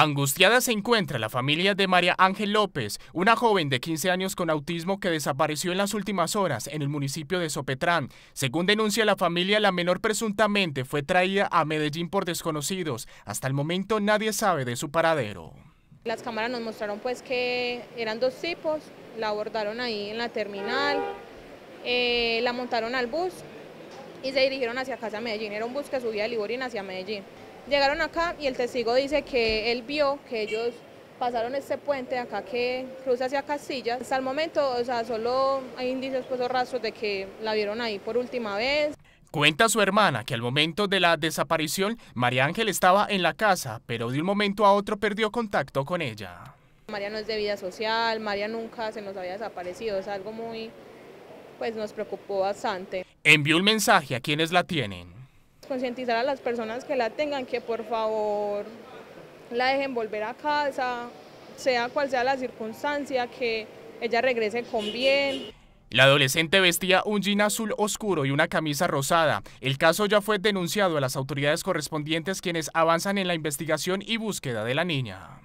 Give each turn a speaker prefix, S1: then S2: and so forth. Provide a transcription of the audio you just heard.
S1: Angustiada se encuentra la familia de María Ángel López, una joven de 15 años con autismo que desapareció en las últimas horas en el municipio de Sopetrán. Según denuncia la familia, la menor presuntamente fue traída a Medellín por desconocidos. Hasta el momento nadie sabe de su paradero.
S2: Las cámaras nos mostraron pues que eran dos tipos, la abordaron ahí en la terminal, eh, la montaron al bus y se dirigieron hacia Casa Medellín. Era un bus que subía de Liborín hacia Medellín. Llegaron acá y el testigo dice que él vio que ellos pasaron este puente acá que cruza hacia Castilla. Hasta el momento, o sea, solo hay indicios, pues, o rastros de que la vieron ahí por última vez.
S1: Cuenta su hermana que al momento de la desaparición, María Ángel estaba en la casa, pero de un momento a otro perdió contacto con ella.
S2: María no es de vida social, María nunca se nos había desaparecido, es algo muy, pues nos preocupó bastante.
S1: Envió un mensaje a quienes la tienen
S2: concientizar a las personas que la tengan que por favor la dejen volver a casa, sea cual sea la circunstancia, que ella regrese con bien.
S1: La adolescente vestía un jean azul oscuro y una camisa rosada. El caso ya fue denunciado a las autoridades correspondientes quienes avanzan en la investigación y búsqueda de la niña.